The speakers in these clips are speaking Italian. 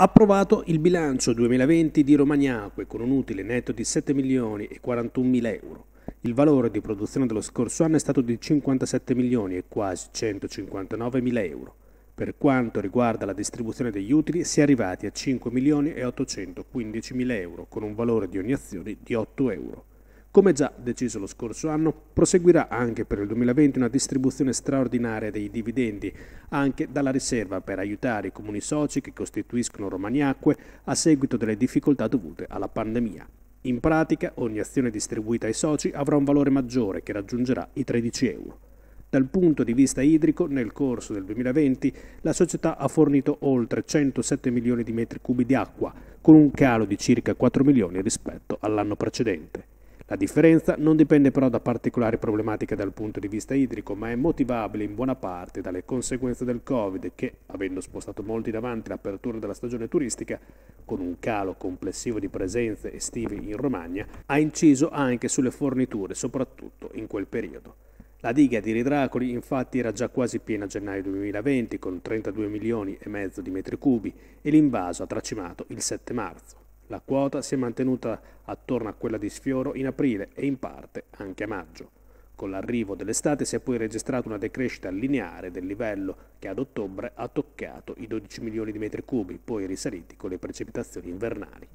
approvato il bilancio 2020 di Romagnacque con un utile netto di 7 milioni e 41 mila euro. Il valore di produzione dello scorso anno è stato di 57 milioni e quasi 159 mila euro. Per quanto riguarda la distribuzione degli utili, si è arrivati a 5 milioni e 815 mila euro, con un valore di ogni azione di 8 euro. Come già deciso lo scorso anno, proseguirà anche per il 2020 una distribuzione straordinaria dei dividendi, anche dalla riserva per aiutare i comuni soci che costituiscono Romaniacque a seguito delle difficoltà dovute alla pandemia. In pratica, ogni azione distribuita ai soci avrà un valore maggiore che raggiungerà i 13 euro. Dal punto di vista idrico, nel corso del 2020 la società ha fornito oltre 107 milioni di metri cubi di acqua, con un calo di circa 4 milioni rispetto all'anno precedente. La differenza non dipende però da particolari problematiche dal punto di vista idrico, ma è motivabile in buona parte dalle conseguenze del Covid che, avendo spostato molti davanti l'apertura della stagione turistica, con un calo complessivo di presenze estive in Romagna, ha inciso anche sulle forniture, soprattutto in quel periodo. La diga di Ridracoli infatti era già quasi piena a gennaio 2020 con 32 milioni e mezzo di metri cubi e l'invaso ha tracimato il 7 marzo. La quota si è mantenuta attorno a quella di sfioro in aprile e in parte anche a maggio. Con l'arrivo dell'estate si è poi registrata una decrescita lineare del livello che ad ottobre ha toccato i 12 milioni di metri cubi, poi risaliti con le precipitazioni invernali.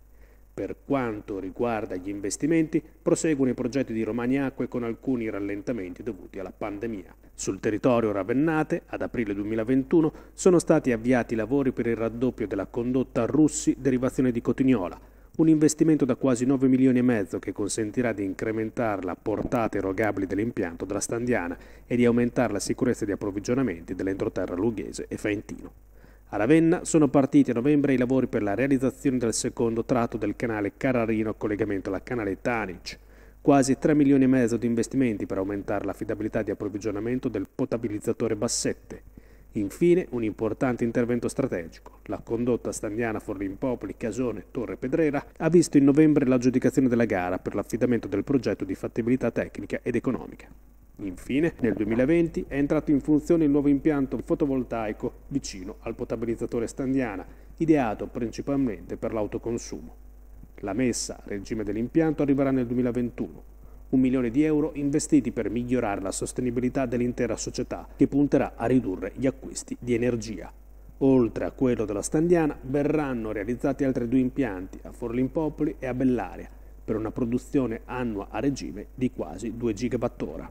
Per quanto riguarda gli investimenti, proseguono i progetti di Romagna Acque con alcuni rallentamenti dovuti alla pandemia. Sul territorio Ravennate, ad aprile 2021, sono stati avviati lavori per il raddoppio della condotta Russi derivazione di Cotignola, un investimento da quasi 9 milioni e mezzo che consentirà di incrementare la portata erogabile dell'impianto della Standiana e di aumentare la sicurezza di approvvigionamenti dell'entroterra lughese e faentino. A Ravenna sono partiti a novembre i lavori per la realizzazione del secondo tratto del canale Carrarino collegamento alla canale Tanic. Quasi 3 milioni e mezzo di investimenti per aumentare l'affidabilità di approvvigionamento del potabilizzatore Bassette. Infine un importante intervento strategico. La condotta standiana Forlimpopoli, Casone, Torre Pedrera ha visto in novembre l'aggiudicazione della gara per l'affidamento del progetto di fattibilità tecnica ed economica. Infine, nel 2020 è entrato in funzione il nuovo impianto fotovoltaico vicino al potabilizzatore Standiana, ideato principalmente per l'autoconsumo. La messa a regime dell'impianto arriverà nel 2021. Un milione di euro investiti per migliorare la sostenibilità dell'intera società, che punterà a ridurre gli acquisti di energia. Oltre a quello della Standiana, verranno realizzati altri due impianti a Forlimpopoli e a Bellaria, per una produzione annua a regime di quasi 2 GWh.